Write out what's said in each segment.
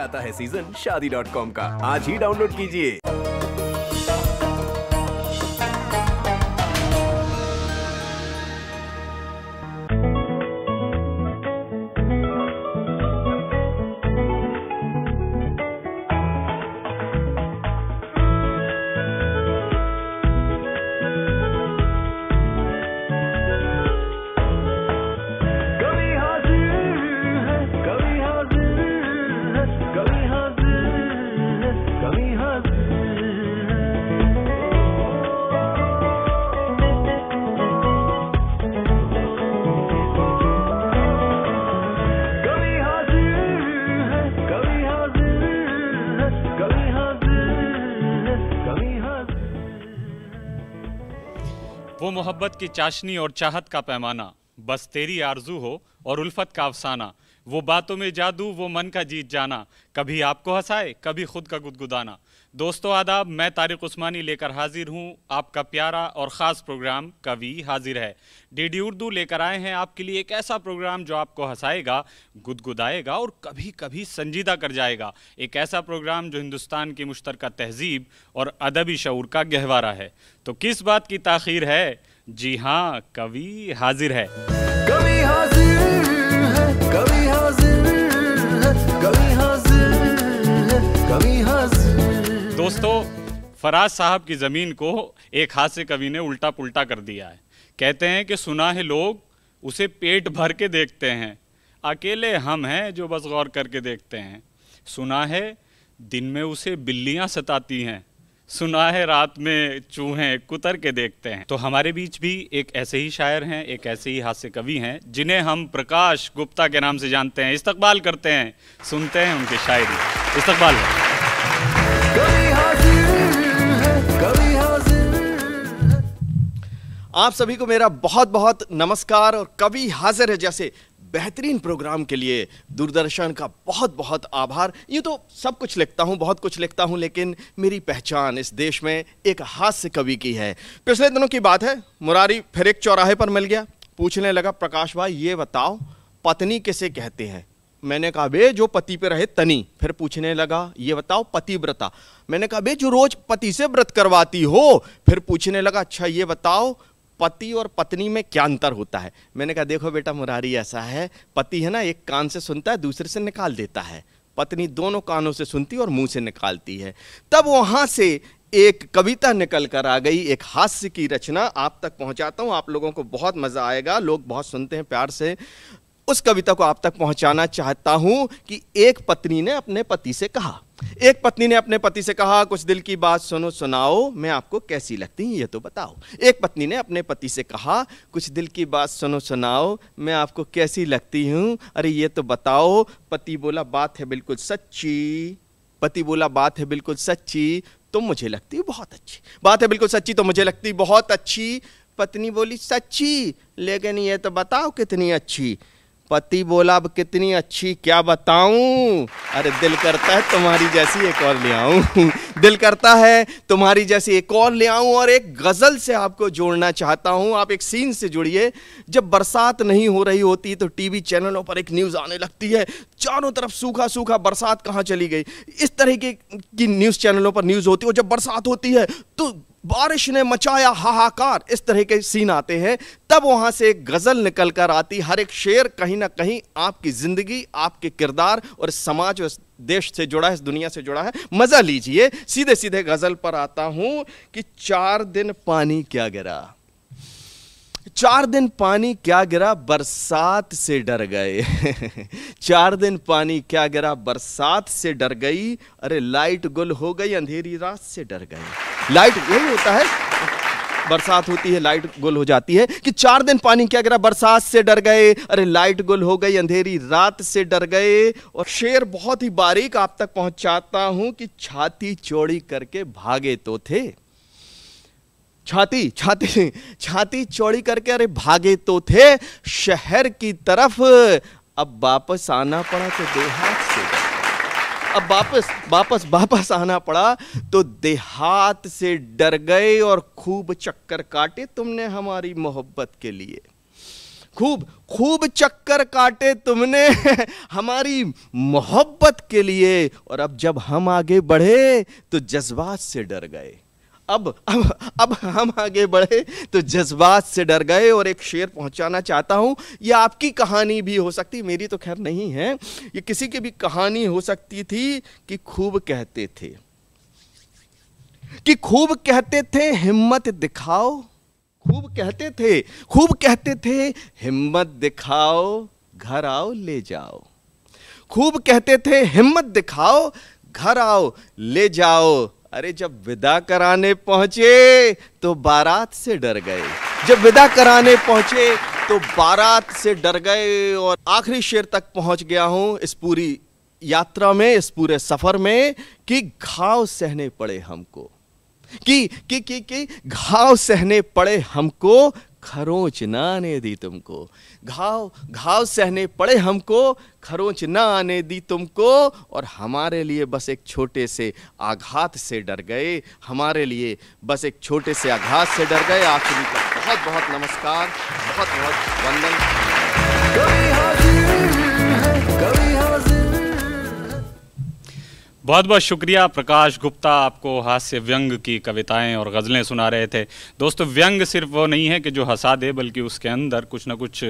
आता है सीजन शादी डॉट कॉम का आज ही डाउनलोड कीजिए मोहब्बत की चाशनी और चाहत का पैमाना बस तेरी आरजू हो और उल्फत का अफसाना वो बातों में जादू वो मन का जीत जाना कभी आपको हंसाए कभी खुद का गुदगुदाना दोस्तों आदाब मैं तारिक उस्मानी लेकर हाजिर हूं आपका प्यारा और ख़ास प्रोग्राम कवि हाजिर है डीडी उर्दू लेकर आए हैं आपके लिए एक ऐसा प्रोग्राम जो आपको हंसाएगा गुदगुदाएगा और कभी कभी संजीदा कर जाएगा एक ऐसा प्रोग्राम जो हिंदुस्तान की मुश्तरक तहजीब और अदबी शूर का गहवारा है तो किस बात की ताखिर है जी हाँ कवि हाजिर है कवि हाजिर कवि हाजिर कवि हाजिर कवि हाजिर दोस्तों फराज साहब की ज़मीन को एक हाथ से कवि ने उल्टा पुल्टा कर दिया है कहते हैं कि सुना है लोग उसे पेट भर के देखते हैं अकेले हम हैं जो बस गौर करके देखते हैं सुना है दिन में उसे बिल्लियां सताती हैं सुना है रात में चूहे कुतर के देखते हैं तो हमारे बीच भी एक ऐसे ही शायर हैं एक ऐसे ही हास्य कवि हैं जिन्हें हम प्रकाश गुप्ता के नाम से जानते हैं इस्तकबाल करते हैं सुनते हैं उनके शायरी इस्तकबाल आप सभी को मेरा बहुत बहुत नमस्कार और कवि हाजिर है जैसे बेहतरीन प्रोग्राम के लिए दूरदर्शन का बहुत बहुत आभार ये तो सब कुछ लिखता हूँ बहुत कुछ लिखता हूँ लेकिन मेरी पहचान इस देश में एक हास्य कवि की है पिछले दिनों की बात है मुरारी फिर एक चौराहे पर मिल गया पूछने लगा प्रकाश भाई ये बताओ पत्नी किसे कहते हैं मैंने कहा बे जो पति पे रहे तनी फिर पूछने लगा ये बताओ पतिव्रता मैंने कहा बे जो रोज पति से व्रत करवाती हो फिर पूछने लगा अच्छा ये बताओ पति और पत्नी में क्या अंतर होता है मैंने कहा देखो बेटा मुरारी ऐसा है पति है ना एक कान से सुनता है दूसरे से निकाल देता है पत्नी दोनों कानों से सुनती और मुंह से निकालती है तब वहां से एक कविता निकल कर आ गई एक हास्य की रचना आप तक पहुंचाता हूं आप लोगों को बहुत मज़ा आएगा लोग बहुत सुनते हैं प्यार से उस कविता को आप तक पहुंचाना चाहता हूं कि एक पत्नी ने अपने पति से कहा एक पत्नी ने अपने पति से कहा कुछ दिल की बात सुनो सुनाओ मैं आपको कैसी लगती हूँ ये तो बताओ एक पत्नी ने अपने पति से कहा कुछ दिल की बात सुनो सुनाओ मैं आपको कैसी लगती हूँ अरे ये तो बताओ पति बोला बात है बिल्कुल सच्ची पति बोला बात है बिल्कुल सच्ची तो मुझे लगती बहुत अच्छी बात है बिल्कुल सच्ची तो मुझे लगती बहुत अच्छी पत्नी बोली सच्ची लेकिन ये तो बताओ कितनी अच्छी पति बोला अब कितनी अच्छी क्या बताऊं अरे दिल करता है तुम्हारी जैसी एक और ले आऊं दिल करता है तुम्हारी जैसी एक और ले आऊं और एक गज़ल से आपको जोड़ना चाहता हूं आप एक सीन से जुड़िए जब बरसात नहीं हो रही होती तो टीवी चैनलों पर एक न्यूज़ आने लगती है चारों तरफ सूखा सूखा बरसात कहाँ चली गई इस तरीके की न्यूज़ चैनलों पर न्यूज़ होती है और जब बरसात होती है तो बारिश ने मचाया हाहाकार इस तरह के सीन आते हैं तब वहां से एक गज़ल निकल कर आती हर एक शेर कहीं ना कहीं आपकी ज़िंदगी आपके किरदार और इस समाज और इस देश से जुड़ा है इस दुनिया से जुड़ा है मज़ा लीजिए सीधे सीधे गज़ल पर आता हूं कि चार दिन पानी क्या गिरा चार दिन पानी क्या गिरा बरसात से डर गए चार दिन पानी क्या गिरा बरसात से डर गई अरे लाइट गुल हो गई अंधेरी रात से डर गई लाइट यही होता है बरसात होती है लाइट गुल हो जाती है कि चार दिन पानी क्या गिरा बरसात से डर गए अरे लाइट गुल हो गई अंधेरी रात से डर गए और शेर बहुत ही बारीक आप तक पहुंचाता हूं कि छाती चौड़ी करके भागे तो थे छाती छाती छाती चौड़ी करके अरे भागे तो थे शहर की तरफ अब वापस आना पड़ा तो देहात से अब वापस वापस वापस आना पड़ा तो देहात से डर गए और खूब चक्कर काटे तुमने हमारी मोहब्बत के लिए खूब खूब चक्कर काटे तुमने हमारी मोहब्बत के लिए और अब जब हम आगे बढ़े तो जज्बात से डर गए अब अब अब हम आगे बढ़े तो जज्बात से डर गए और एक शेर पहुंचाना चाहता हूं ये आपकी कहानी भी हो सकती मेरी तो खैर नहीं है ये किसी की भी कहानी हो सकती थी कि खूब कहते थे कि खूब कहते थे हिम्मत दिखाओ खूब कहते थे खूब कहते थे हिम्मत दिखाओ घर आओ ले जाओ खूब कहते थे हिम्मत दिखाओ घर आओ ले जाओ अरे जब विदा कराने पहुंचे तो बारात से डर गए जब विदा कराने पहुंचे तो बारात से डर गए और आखिरी शेर तक पहुंच गया हूं इस पूरी यात्रा में इस पूरे सफर में कि घाव सहने पड़े हमको कि कि कि कि घाव सहने पड़े हमको खरोंच ना आने दी तुमको घाव घाव सहने पड़े हमको खरोंच ना आने दी तुमको और हमारे लिए बस एक छोटे से आघात से डर गए हमारे लिए बस एक छोटे से आघात से डर गए आखिरी का बहुत बहुत नमस्कार बहुत बहुत वंदन बहुत बहुत शुक्रिया प्रकाश गुप्ता आपको हास्य व्यंग की कविताएं और गज़लें सुना रहे थे दोस्तों व्यंग सिर्फ वो नहीं है कि जो हंसा दे बल्कि उसके अंदर कुछ ना कुछ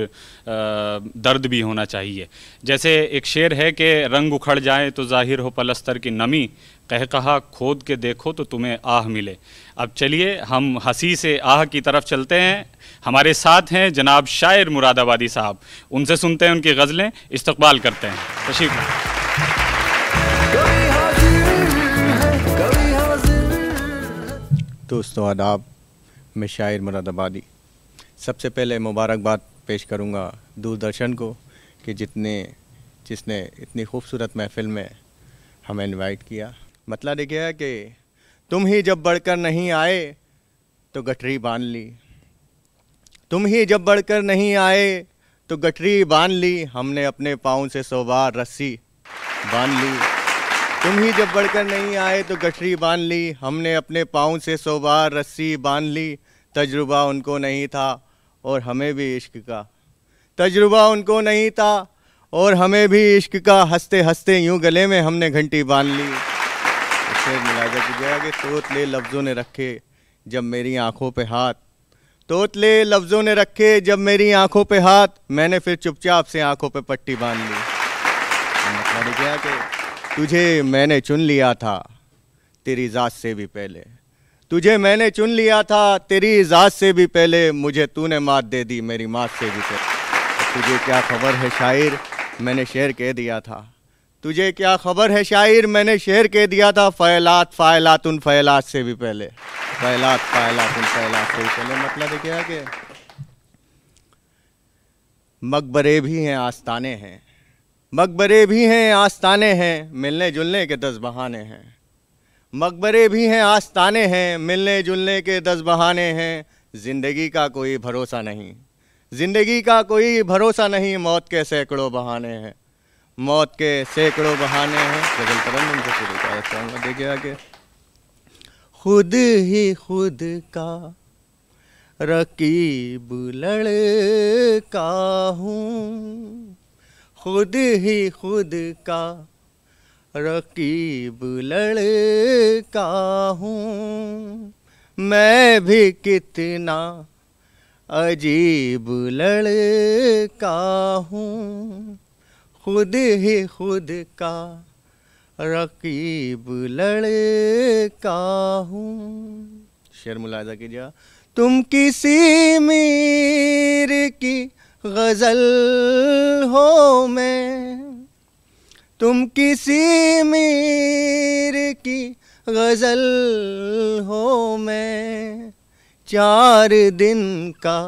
दर्द भी होना चाहिए जैसे एक शेर है कि रंग उखड़ जाए तो जाहिर हो पलस्तर की नमी कह कहा खोद के देखो तो तुम्हें आह मिले अब चलिए हम हंसी से आह की तरफ चलते हैं हमारे साथ हैं जनाब शायर मुरादाबादी साहब उनसे सुनते हैं उनकी गज़लें इस्तबाल करते हैं तशीफ दोस्तों आदाब मैं शायर मुरादाबादी सबसे पहले मुबारकबाद पेश करूँगा दूरदर्शन को कि जितने जिसने इतनी खूबसूरत महफिल में हमें इनवाइट किया मतलब ये है कि तुम ही जब बढ़कर नहीं आए तो गठरी बांध ली तुम ही जब बढ़कर नहीं आए तो गठरी बांध ली हमने अपने पाँव से सोबार रस्सी बांध ली तुम ही जब बढ़कर नहीं आए तो गठरी बांध ली हमने अपने पाँव से सो बार रस्सी बांध ली तजुर्बा उनको नहीं था और हमें भी इश्क का तजुर्बा उनको नहीं था और हमें भी इश्क का हंसते हंसते यूं गले में हमने घंटी बांध ली तो शेर मिलाजा गुजरा के तोतले लफ्ज़ों ने रखे जब मेरी आंखों पे हाथ तोतले लफ्ज़ों ने रखे जब मेरी आंखों पे हाथ मैंने फिर चुपचाप से आंखों पे पट्टी बांध ली गया कि तुझे मैंने चुन लिया था तेरी ज़ात से भी पहले तुझे मैंने चुन लिया था तेरी इजाज़ से भी पहले मुझे तूने मात दे दी मेरी मात से भी पहले तुझे क्या खबर है शायर मैंने शेर कह दिया था तुझे क्या खबर है शायर मैंने शेर कह दिया था फ़ैलात फ़ैलात उन फ़ैलात से भी पहले फ़ैलात फ़ैलात उन फ़ैलात से भी पहले मतलब क्या कि मकबरे भी हैं आस्ताने हैं मकबरे भी हैं आस्ताने हैं मिलने जुलने के दस बहाने हैं मकबरे भी हैं आस्ताने हैं मिलने जुलने के दस बहाने हैं ज़िंदगी का कोई भरोसा नहीं ज़िंदगी का कोई भरोसा नहीं मौत के सैकड़ों बहाने हैं मौत के सैकड़ों बहाने हैं गजल उनको शुरू करा देखिए आगे खुद ही खुद का रकीब लड़का हूँ खुद ही खुद का रकीब लड़का हूँ मैं भी कितना अजीब लड़का हूँ खुद ही खुद का रकीब लड़का हूँ शेर मुलाजा कीजिए तुम किसी मीर की गज़ल हो मैं तुम किसी मीर की गज़ल हो मैं चार दिन का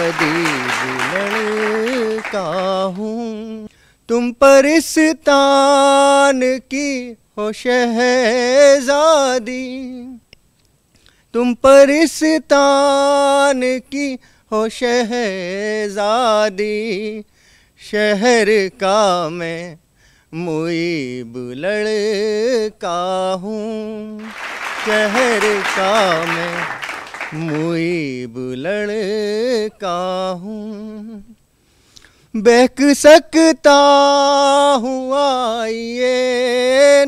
अदीब लड़का हूँ तुम पर इस तान की हो शहजादी तुम पर इस तान की हो शहजादी शहर का मैं मुईब लड़का हूँ शहर का मैं मुईब लड़का हूँ बहक सकता हूँ आइए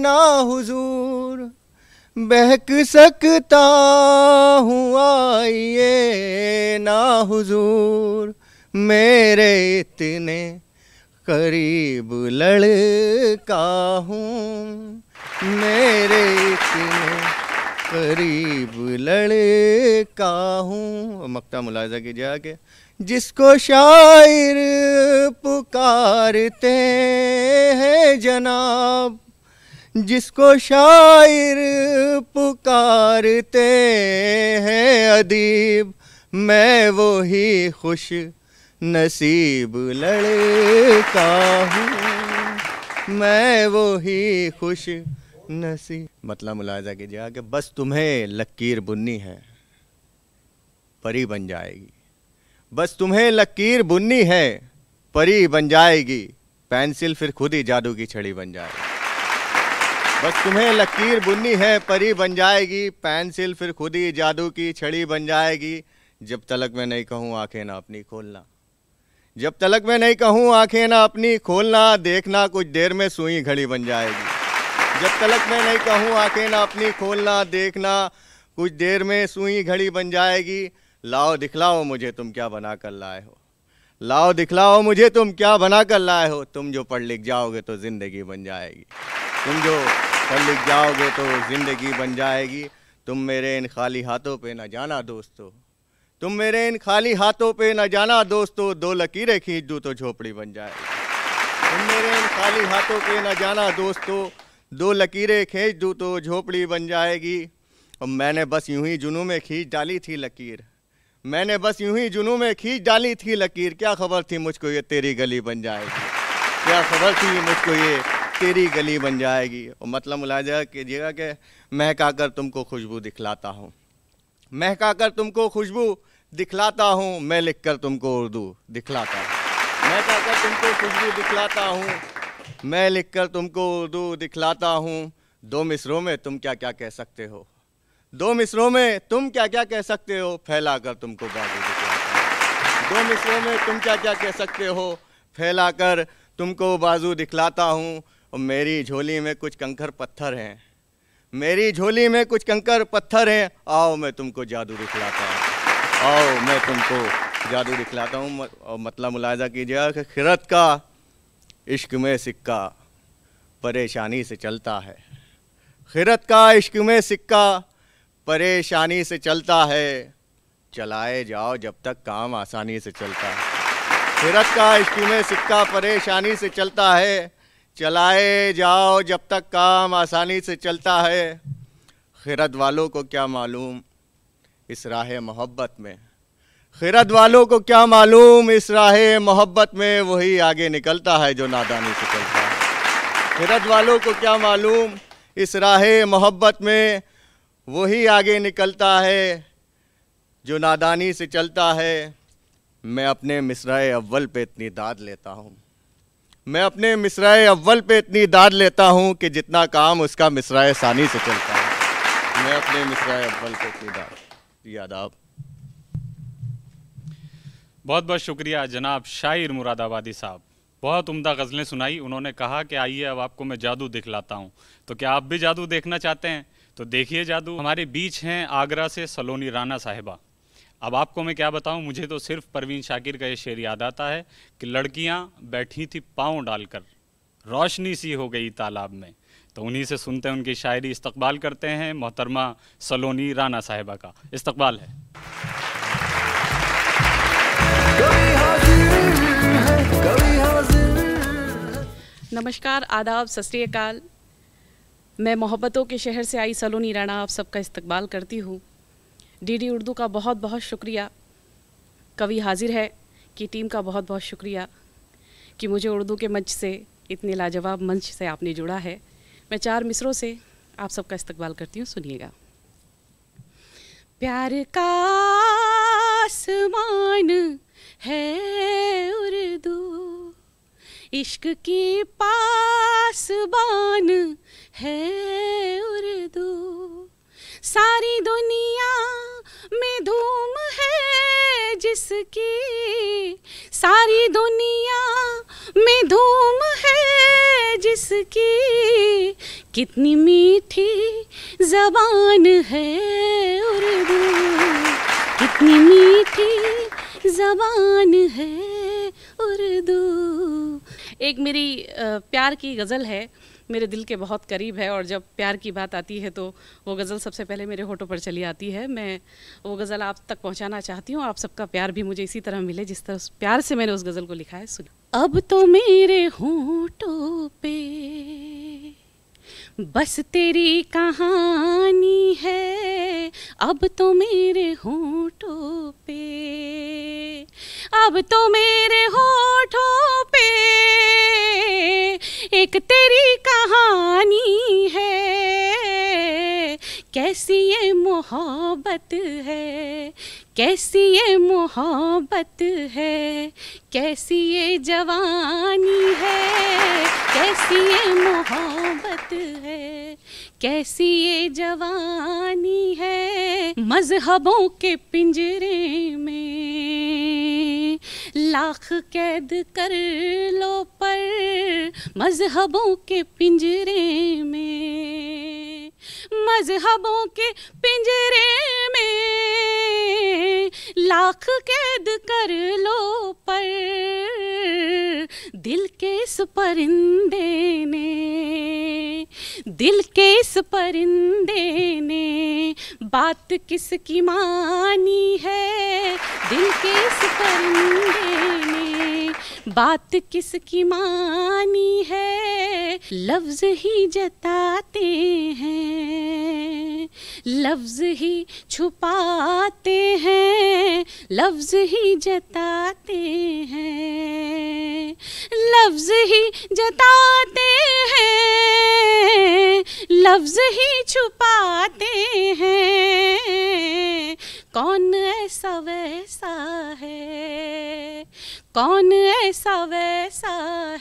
ना हुजूर बहक सकता हूँ हुजूर मेरे इतने करीब लड़का हूँ मेरे इतने करीब लड़का हूँ मक्ता मुलाजा कीजिए आके जिसको शायर पुकारते हैं जनाब जिसको शायर पुकारते हैं अदीब मैं वो ही खुश नसीब लड़का हूँ मैं वो ही खुश नसीब मतलब मुलाजा कीजिएगा कि बस तुम्हें लकीर बुननी है परी बन जाएगी बस तुम्हें लकीर बुननी है परी बन जाएगी पेंसिल फिर खुद ही जादू की छड़ी बन जाएगी बस तुम्हें लकीर बुननी है परी बन जाएगी पेंसिल फिर खुद ही जादू की छड़ी बन जाएगी जब तलक मैं नहीं कहूँ आंखें ना अपनी खोलना जब तलक मैं नहीं कहूँ आंखें ना अपनी खोलना देखना कुछ देर में सुई घड़ी बन जाएगी जब तलक मैं नहीं कहूँ आंखें ना अपनी खोलना देखना कुछ देर में सुई घड़ी बन जाएगी लाओ दिखलाओ मुझे तुम क्या बना कर लाए हो लाओ दिखलाओ मुझे तुम क्या बना कर लाए हो तुम जो पढ़ लिख जाओगे तो ज़िंदगी बन जाएगी तुम जो पढ़ लिख जाओगे तो ज़िंदगी बन जाएगी तुम मेरे इन खाली हाथों पे ना जाना दोस्तों तुम मेरे इन खाली हाथों पे न जाना दोस्तों दो लकीरें खींच दूँ तो झोपड़ी बन जाए तुम मेरे इन खाली हाथों पे न जाना दोस्तों दो लकीरें खींच दूँ तो झोपड़ी बन जाएगी और मैंने बस यूं ही जुनू में खींच डाली थी लकीर मैंने बस यूं ही जुनू में खींच डाली थी लकीर क्या खबर थी मुझको ये तेरी गली बन जाएगी क्या खबर थी मुझको ये तेरी गली बन जाएगी और मतलब मुलाजा कीजिएगा कि महका कर तुमको खुशबू दिखलाता हूँ महका कर तुमको खुशबू दिखलाता हूँ मैं लिख कर तुमको उर्दू दिखलाता हूँ मैं कहकर तुमको खुशबू दिखलाता हूँ मैं लिख कर तुमको उर्दू दिखलाता हूँ दो मिसरों में तुम क्या क्या कह सकते हो दो मिसरों में तुम क्या क्या कह सकते हो फैला कर तुमको बाबू दिखलाता दो मिसरों में तुम क्या क्या कह सकते हो फैला कर तुमको बाजू दिखलाता हूँ और मेरी झोली में कुछ कंकर पत्थर हैं मेरी झोली में कुछ कंकर पत्थर हैं आओ मैं तुमको जादू दिखलाता हूँ आओ मैं तुमको जादू दिखलाता हूँ मतलब मुलायजा कीजिएगा कि खिरत का इश्क में सिक्का परेशानी से चलता है खिरत का इश्क में सिक्का परेशानी से चलता है चलाए जाओ जब तक काम आसानी से चलता है खिरत का इश्क में सिक्का परेशानी से चलता है चलाए जाओ जब तक काम आसानी से चलता है खिरत वालों को क्या मालूम इस राह मोहब्बत में खिरत वालों को क्या मालूम इस राह मोहब्बत में वही आगे निकलता है जो नादानी से चलता है खिरत वालों को क्या मालूम इस राह मोहब्बत में वही आगे निकलता है जो नादानी से चलता है मैं अपने मिसरा अव्वल पे इतनी दाद लेता हूँ मैं अपने मिसरा अव्वल पे इतनी दाद लेता हूँ कि जितना काम उसका मिसरा सानी से चलता है मैं अपने मिसरा अव्वल पे इतनी दाद जी आदाब बहुत बहुत शुक्रिया जनाब शायर मुरादाबादी साहब बहुत उम्दा गज़लें सुनाई उन्होंने कहा कि आइए अब आपको मैं जादू दिखलाता हूँ तो क्या आप भी जादू देखना चाहते हैं तो देखिए जादू हमारे बीच हैं आगरा से सलोनी राना साहिबा अब आपको मैं क्या बताऊँ मुझे तो सिर्फ परवीन शाकिर का ये शेर याद आता है कि लड़कियां बैठी थी पाँव डालकर रोशनी सी हो गई तालाब में तो उन्हीं से सुनते हैं उनकी शायरी इस्तकबाल करते हैं मोहतरमा सलोनी राना साहिबा का इस्तकबाल है नमस्कार आदाब सत मैं मोहब्बतों के शहर से आई सलोनी राणा आप सबका इस्तकबाल करती हूँ डीडी उर्दू का बहुत बहुत शुक्रिया कवि हाजिर है की टीम का बहुत बहुत शुक्रिया कि मुझे उर्दू के मंच से इतने लाजवाब मंच से आपने जुड़ा है मैं चार मिसरों से आप सबका इस्तकबाल करती हूँ सुनिएगा प्यार का आसमान है उर्दू इश्क की पासबान है उर्दू सारी दुनिया में धूम है जिसकी सारी दुनिया में धूम है जिसकी कितनी मीठी जबान है उर्दू कितनी मीठी जबान है उर्दू एक मेरी प्यार की गज़ल है मेरे दिल के बहुत करीब है और जब प्यार की बात आती है तो वो गज़ल सबसे पहले मेरे होठों पर चली आती है मैं वो गज़ल आप तक पहुंचाना चाहती हूँ आप सबका प्यार भी मुझे इसी तरह मिले जिस तरह प्यार से मैंने उस गज़ल को लिखा है सुना अब तो मेरे होठों पे बस तेरी कहानी है अब तो मेरे होठों पे अब तो मेरे होठों पे एक तेरी कहानी है कैसी ये मोहब्बत है कैसी ये मोहब्बत है कैसी ये जवानी है कैसी ये मोहब्बत है कैसी ये जवानी है मजहबों के पिंजरे में लाख कैद कर लो पर मजहबों के पिंजरे में मजहबों के पिंजरे में लाख कैद कर लो पर दिल के इस परिंदे ने दिल के इस परिंदे ने बात किसकी मानी है दिल के इस परिंदे ने बात किसकी मानी है लफ्ज ही जताते हैं लफ्ज ही छुपाते हैं लफ्ज ही जताते हैं लफ्ज ही जताते हैं लफ्ज ही छुपाते हैं कौन ऐसा वैसा है कौन ऐसा वैसा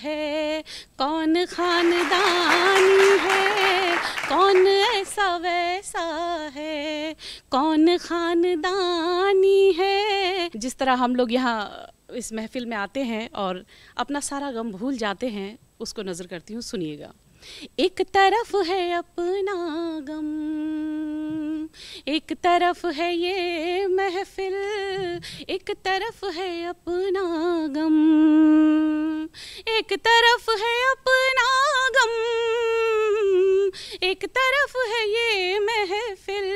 है कौन खानदान है कौन ऐसा वैसा है कौन खानदानी है जिस तरह हम लोग यहाँ इस महफिल में आते हैं और अपना सारा गम भूल जाते हैं उसको नज़र करती हूँ सुनिएगा एक तरफ है अपना गम एक तरफ है ये महफिल एक तरफ है अपना गम एक तरफ है अपना गम एक तरफ है ये महफिल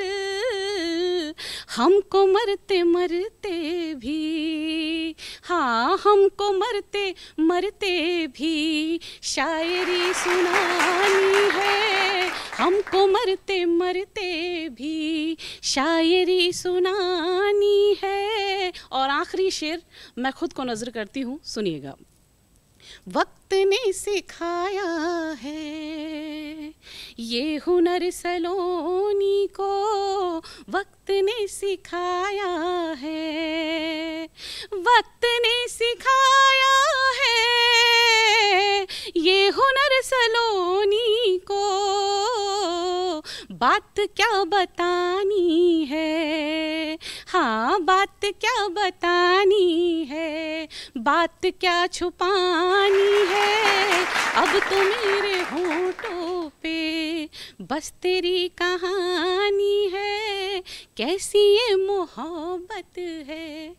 हमको मरते मरते भी हाँ हमको मरते मरते भी शायरी सुनानी है हमको मरते मरते भी शायरी सुनानी है और आखिरी शेर मैं खुद को नज़र करती हूँ सुनिएगा वक्त ने सिखाया है ये हुनर सलोनी को वक्त ने सिखाया है वक्त ने सिखाया है ये हुनर सलोनी को बात क्या बतानी है हाँ बात क्या बतानी है बात क्या छुपानी है अब तो मेरे होटों पे बस तेरी कहानी है कैसी ये मोहब्बत है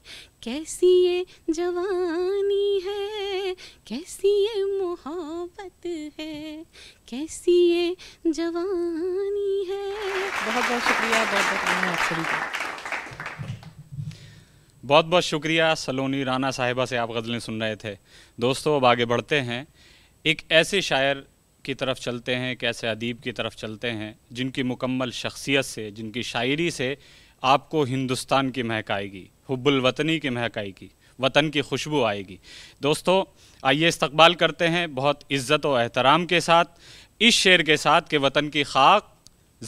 कैसी ये जवानी है कैसी ये मोहब्बत है कैसी ये जवानी है बहुत बहुत शुक्रिया बहुत बहुत धन्यवाद बहुत बहुत शुक्रिया सलोनी राना साहिबा से आप गज़लें सुन रहे थे दोस्तों अब आगे बढ़ते हैं एक ऐसे शायर की तरफ चलते हैं एक ऐसे अदीब की तरफ चलते हैं जिनकी मुकम्मल शख्सियत से जिनकी शायरी से आपको हिंदुस्तान की महक आएगी हुब्बुलवतनी की महक आएगी वतन की खुशबू आएगी दोस्तों आइए इस्तकबाल करते हैं बहुत इज़्ज़त और एहतराम के साथ इस शेर के साथ कि वतन की खाक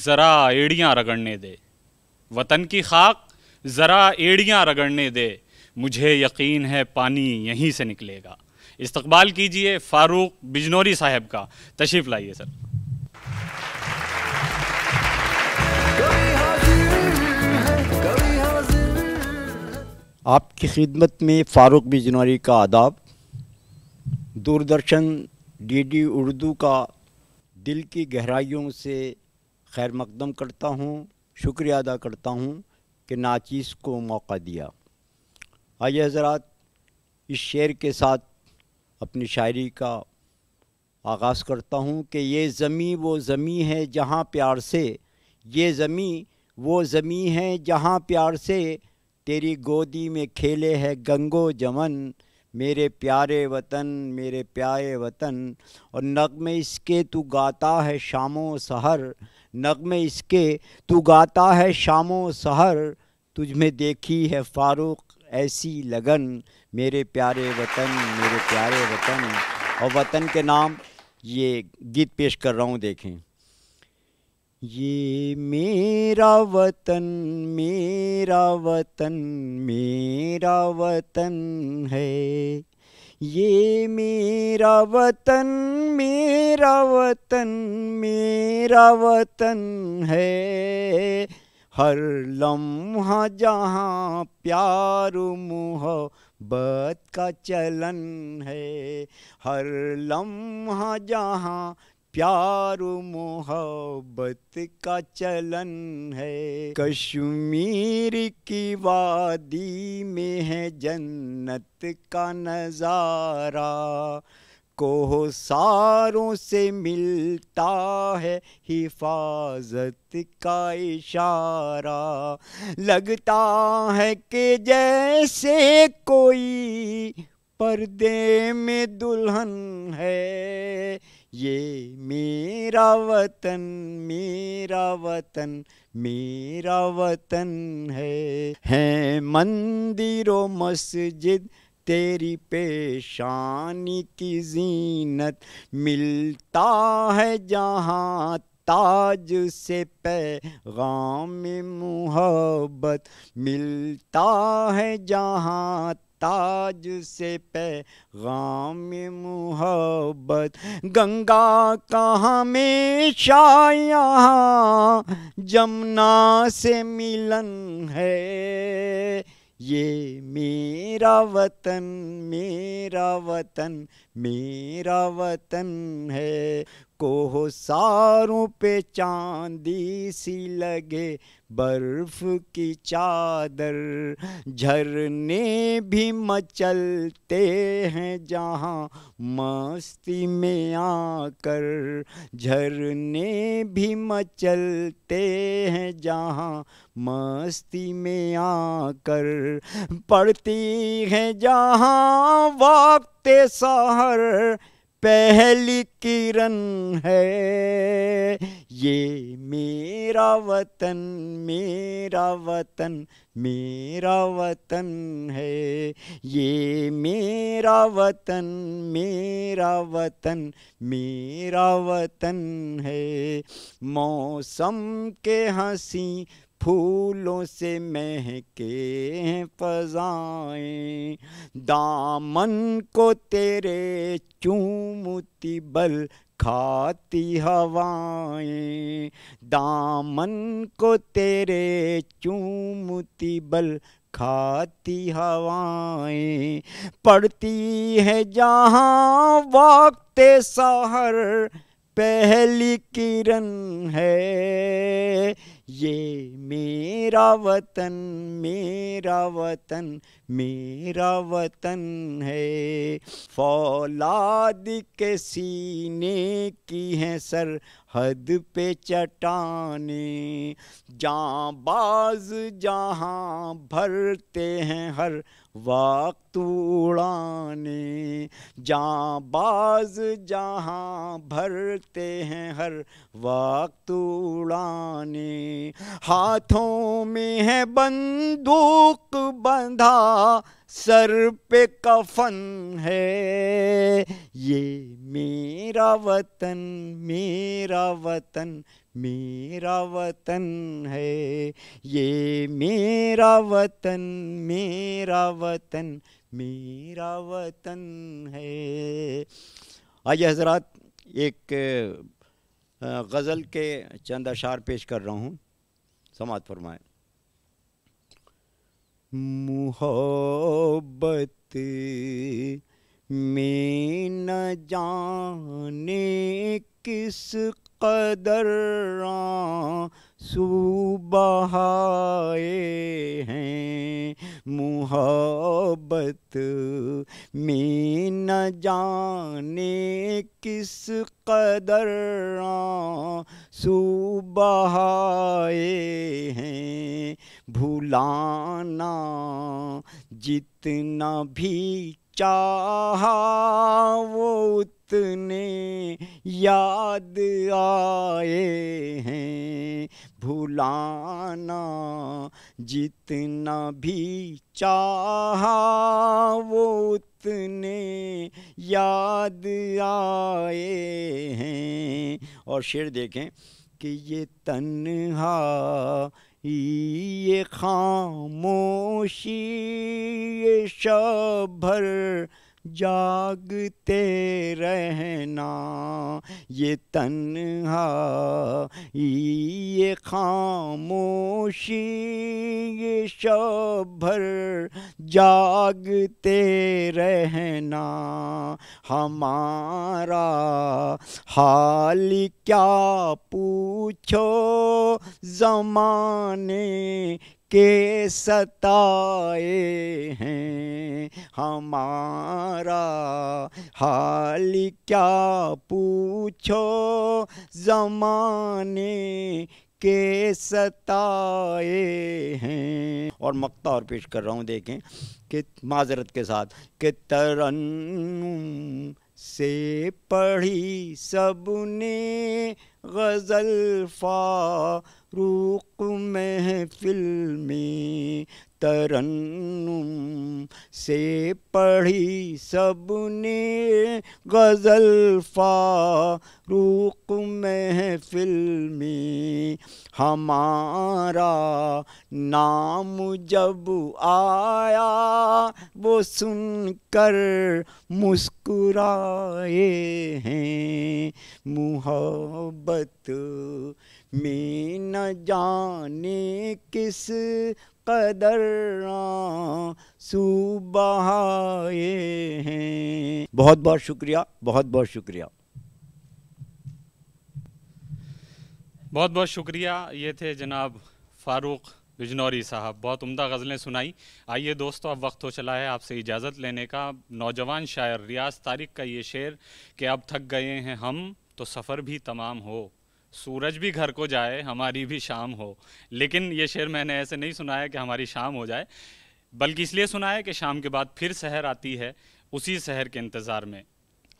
ज़रा एड़ियाँ रगड़ने दे वतन की खाक ज़रा एड़ियाँ रगड़ने दे मुझे यकीन है पानी यहीं से निकलेगा इस्तकबाल कीजिए फारूक बिजनौरी साहब का तशरीफ़ लाइए सर आपकी खिदमत में फ़ारूक बिजनौरी का आदाब दूरदर्शन डीडी उर्दू का दिल की गहराइयों से खैर मकदम करता हूँ शुक्रिया अदा करता हूँ कि नाचीस को मौका दिया आइए हज़रात इस शेर के साथ अपनी शायरी का आगाज़ करता हूँ कि ये ज़मी वो ज़मी है जहाँ प्यार से ये ज़मी वो ज़मी है जहाँ प्यार से तेरी गोदी में खेले है गंगो जमन मेरे प्यारे वतन मेरे प्यारे वतन और नगमे इसके तू गाता है शामो सहर नगमे इसके तू गाता है शामो सहर तुझ में देखी है फारूक ऐसी लगन मेरे प्यारे वतन मेरे प्यारे वतन और वतन के नाम ये गीत पेश कर रहा हूँ देखें ये मेरा वतन मेरा वतन मेरा वतन है ये मेरा वतन मेरा वतन मेरा वतन है हर लम्हा जहाँ प्यार बत का चलन है हर लम्हा जहाँ प्यार मोहब्बत का चलन है कश्मीर की वादी में है जन्नत का नज़ारा को सारों से मिलता है हिफाजत का इशारा लगता है कि जैसे कोई पर्दे में दुल्हन है ये मेरा वतन मेरा वतन मेरा वतन है है मंदिरों मस्जिद तेरी पेशानी की जीनत मिलता है जहाँ ताज से पैगाम मोहब्बत मिलता है जहाँ ताज से पैगाम मोहब्बत गंगा का हमेशा यहाँ जमुना से मिलन है ये मेरा वतन मेरा वतन मेरा वतन है कोह सारों पे चांदी सी लगे बर्फ की चादर झरने भी मचलते हैं जहाँ मस्ती में आकर झरने भी मचलते हैं जहाँ मस्ती में आकर पड़ती हैं जहाँ वक्त सहर पहली किरण है ये मेरा वतन मेरा वतन मेरा वतन है ये मेरा वतन मेरा वतन मेरा वतन है मौसम के हंसी फूलों से महके हैं फजाएं दामन को तेरे चूमती बल खाती हवाएं दामन को तेरे चूमती बल खाती हवाएं पड़ती है जहाँ वक्त सहर पहली किरण है ये मेरा वतन मेरा वतन मेरा वतन है फौलाद के सीने की है सर हद पे चटाने बाज जहाँ भरते हैं हर वक्त उड़ाने बाज़ जहाँ भरते हैं हर वक्त उड़ाने हाथों में है बंदूक बंधा सर पे कफन है ये मेरा वतन मेरा वतन मेरा वतन है ये मेरा वतन मेरा वतन मेरा वतन है आइए हजरात एक गज़ल के चंद अशार पेश कर रहा हूँ समाज फरमाएँ मोहब्बत में न जाने किस कदर सुबहाए हैं मुहब्बत में न जाने किस कदर सुबहाए हैं भुलाना जितना भी चाहा वो उतने याद आए हैं भुलाना जितना भी चाहा वो उतने याद आए हैं और शेर देखें कि ये तन्हा ये खामोशी ये शब भर जागते रहना ये तन्हा ये खामोशी ये शबर जागते रहना हमारा हाल क्या पूछो जमाने के सताए हैं हमारा हाल क्या पूछो जमाने के सताए हैं और मकता और पेश कर रहा हूँ देखें कि माजरत के साथ कि तरन से पढ़ी सबने गज़ल फा रूक महफिल में तरन्नुम से पढ़ी सबने गज़ल रूक महफिल में हमारा नाम जब आया वो सुनकर मुस्कुराए हैं मुहब्बत मीन न जाने किस कदर सुबहाए हैं बहुत बहुत शुक्रिया बहुत बहुत शुक्रिया बहुत बहुत शुक्रिया ये थे जनाब फारूक बिजनौरी साहब बहुत उम्दा गज़लें सुनाई आइए दोस्तों अब वक्त हो चला है आपसे इजाज़त लेने का नौजवान शायर रियाज तारिक का ये शेर कि अब थक गए हैं हम तो सफ़र भी तमाम हो सूरज भी घर को जाए हमारी भी शाम हो लेकिन ये शेर मैंने ऐसे नहीं सुना है कि हमारी शाम हो जाए बल्कि इसलिए सुना है कि शाम के बाद फिर शहर आती है उसी शहर के इंतज़ार में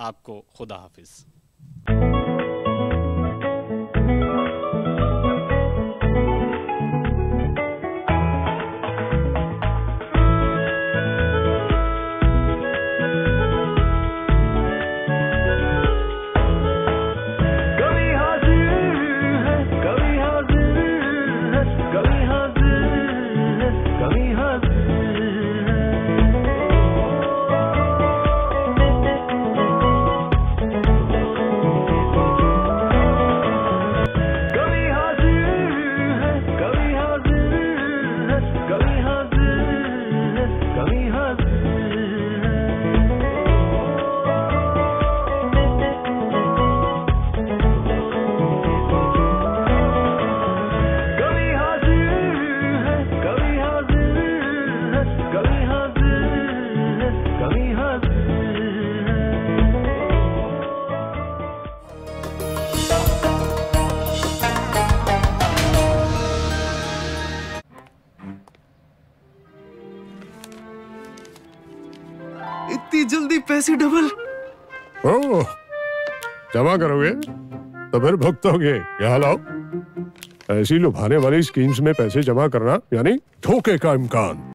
आपको खुदा हाफिज़ क्षमा करोगे तो फिर भुगतोगे क्या लाओ ऐसी लुभाने वाली स्कीम्स में पैसे जमा करना यानी धोखे का इम्कान